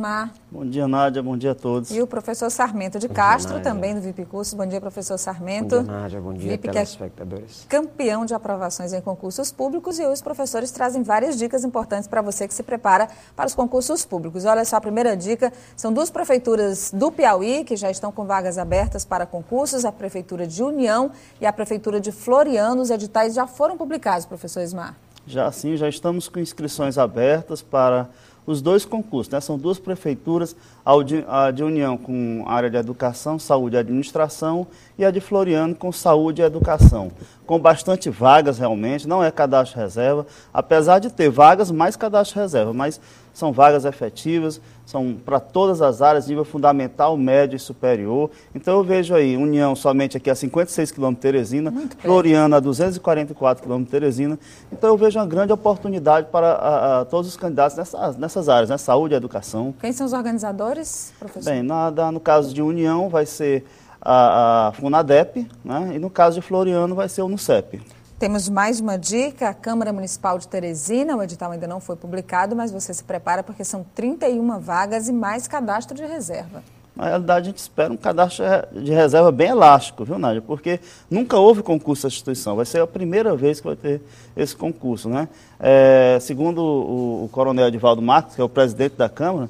Mar. Bom dia, Nádia. Bom dia a todos. E o professor Sarmento de bom Castro, dia, também do VIP Cursos. Bom dia, professor Sarmento. Bom dia, Nádia. Bom dia, VIP, é telespectadores. É campeão de aprovações em concursos públicos e os professores trazem várias dicas importantes para você que se prepara para os concursos públicos. Olha só, a primeira dica são duas prefeituras do Piauí, que já estão com vagas abertas para concursos, a Prefeitura de União e a Prefeitura de Floriano. Os editais já foram publicados, professor Ismar? Já sim, já estamos com inscrições abertas para os dois concursos. Né? São duas prefeituras, a de União com área de educação, saúde e administração, e a de Floriano com saúde e educação. Com bastante vagas realmente, não é cadastro reserva, apesar de ter vagas mais cadastro reserva, mas são vagas efetivas, são para todas as áreas, nível fundamental, médio e superior. Então eu vejo aí União somente aqui a 56 quilômetros de Teresina, Floriana a 244 quilômetros de Teresina. Então eu vejo uma grande oportunidade para a, a, todos os candidatos nessas, nessas áreas, né? saúde e educação. Quem são os organizadores, professor? Bem, nada no caso de União vai ser a, a Funadep, né? e no caso de Floriano vai ser o NUCEP. Temos mais uma dica: a Câmara Municipal de Teresina, o edital ainda não foi publicado, mas você se prepara porque são 31 vagas e mais cadastro de reserva. Na realidade, a gente espera um cadastro de reserva bem elástico, viu, Nádia? Porque nunca houve concurso da instituição, vai ser a primeira vez que vai ter esse concurso, né? É, segundo o, o coronel Edivaldo Marques, que é o presidente da Câmara,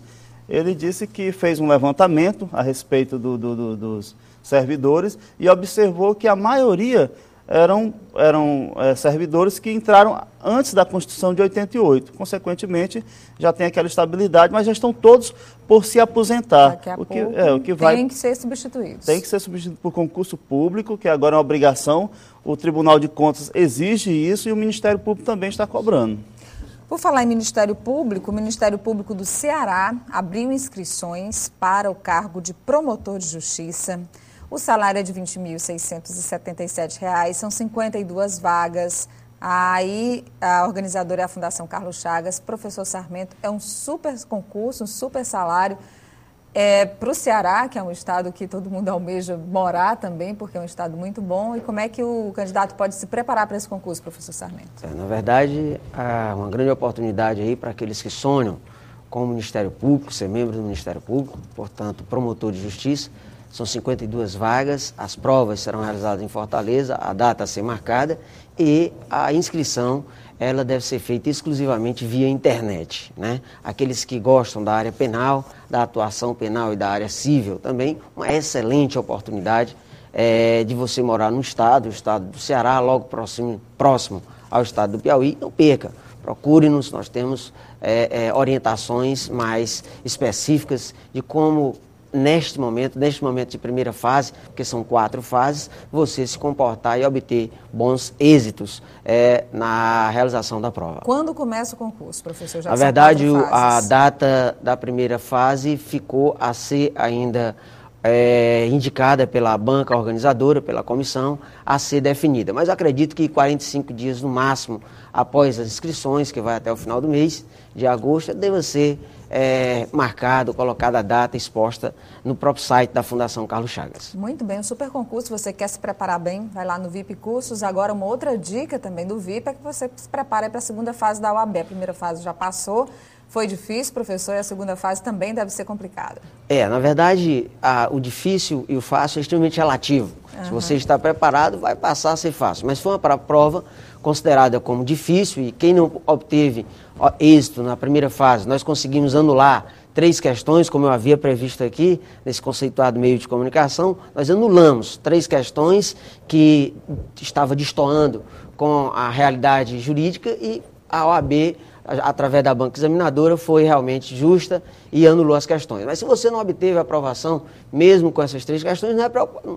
ele disse que fez um levantamento a respeito do, do, do, dos servidores e observou que a maioria eram, eram é, servidores que entraram antes da Constituição de 88. Consequentemente, já tem aquela estabilidade, mas já estão todos por se aposentar. Daqui a o que, é, o que tem vai, que ser substituídos. Tem que ser substituído por concurso público, que agora é uma obrigação. O Tribunal de Contas exige isso e o Ministério Público também está cobrando. Por falar em Ministério Público, o Ministério Público do Ceará abriu inscrições para o cargo de promotor de justiça o salário é de R$ 20.677, são 52 vagas. Aí a organizadora é a Fundação Carlos Chagas, professor Sarmento, é um super concurso, um super salário. É, para o Ceará, que é um estado que todo mundo almeja morar também, porque é um estado muito bom, e como é que o candidato pode se preparar para esse concurso, professor Sarmento? É, na verdade, há uma grande oportunidade aí para aqueles que sonham com o Ministério Público, ser membro do Ministério Público, portanto, promotor de justiça, são 52 vagas, as provas serão realizadas em Fortaleza, a data a ser marcada e a inscrição ela deve ser feita exclusivamente via internet. Né? Aqueles que gostam da área penal, da atuação penal e da área civil também, uma excelente oportunidade é, de você morar no estado, o estado do Ceará, logo próximo, próximo ao estado do Piauí, não perca. Procure-nos, nós temos é, é, orientações mais específicas de como neste momento, neste momento de primeira fase, porque são quatro fases, você se comportar e obter bons êxitos é, na realização da prova. Quando começa o concurso, professor? Já na verdade, a data da primeira fase ficou a ser ainda é, indicada pela banca organizadora, pela comissão, a ser definida. Mas acredito que 45 dias no máximo após as inscrições, que vai até o final do mês de agosto, deva ser é, marcado, colocada a data exposta no próprio site da Fundação Carlos Chagas. Muito bem, um super concurso, você quer se preparar bem, vai lá no VIP Cursos. Agora, uma outra dica também do VIP é que você se prepare para a segunda fase da UAB. A primeira fase já passou, foi difícil, professor, e a segunda fase também deve ser complicada. É, na verdade, a, o difícil e o fácil é extremamente relativo. Uhum. Se você está preparado, vai passar a ser fácil. Mas foi uma prova considerada como difícil e quem não obteve êxito na primeira fase, nós conseguimos anular três questões, como eu havia previsto aqui, nesse conceituado meio de comunicação, nós anulamos três questões que estava destoando com a realidade jurídica e a OAB através da banca examinadora, foi realmente justa e anulou as questões. Mas se você não obteve aprovação, mesmo com essas três questões, não, é,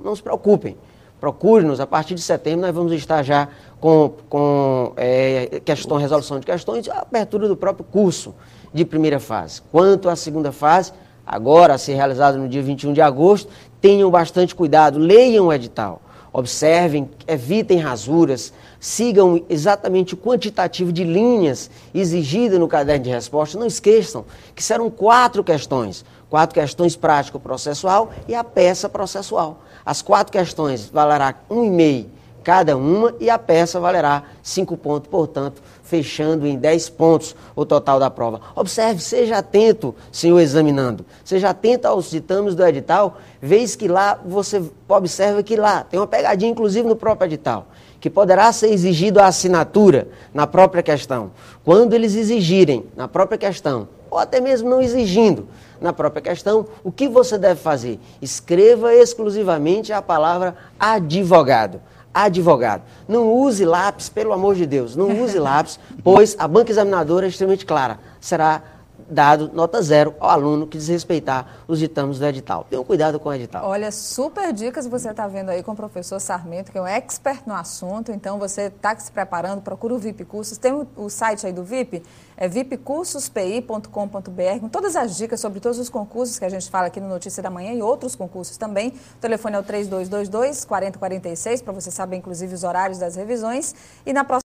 não se preocupem. Procure-nos, a partir de setembro nós vamos estar já com, com é, questão, resolução de questões e a abertura do próprio curso de primeira fase. Quanto à segunda fase, agora a ser realizada no dia 21 de agosto, tenham bastante cuidado, leiam o edital. Observem, evitem rasuras, sigam exatamente o quantitativo de linhas exigido no caderno de resposta. Não esqueçam que serão quatro questões: quatro questões prático-processual e a peça processual. As quatro questões valerá um e meio cada uma e a peça valerá 5 pontos, portanto, fechando em 10 pontos o total da prova. Observe, seja atento, senhor examinando, seja atento aos ditames do edital, vez que lá você observa que lá tem uma pegadinha, inclusive no próprio edital, que poderá ser exigido a assinatura na própria questão. Quando eles exigirem na própria questão, ou até mesmo não exigindo na própria questão, o que você deve fazer? Escreva exclusivamente a palavra advogado advogado. Não use lápis, pelo amor de Deus, não use lápis, pois a banca examinadora é extremamente clara. Será dado nota zero ao aluno que desrespeitar os ditames do edital. Tenham cuidado com o edital. Olha, super dicas você está vendo aí com o professor Sarmento, que é um expert no assunto. Então, você está se preparando, procura o VIP Cursos. Tem o site aí do VIP, é vipcursospi.com.br, com todas as dicas sobre todos os concursos que a gente fala aqui no Notícia da Manhã e outros concursos também. O telefone é o 3222-4046, para você saber, inclusive, os horários das revisões. E na próxima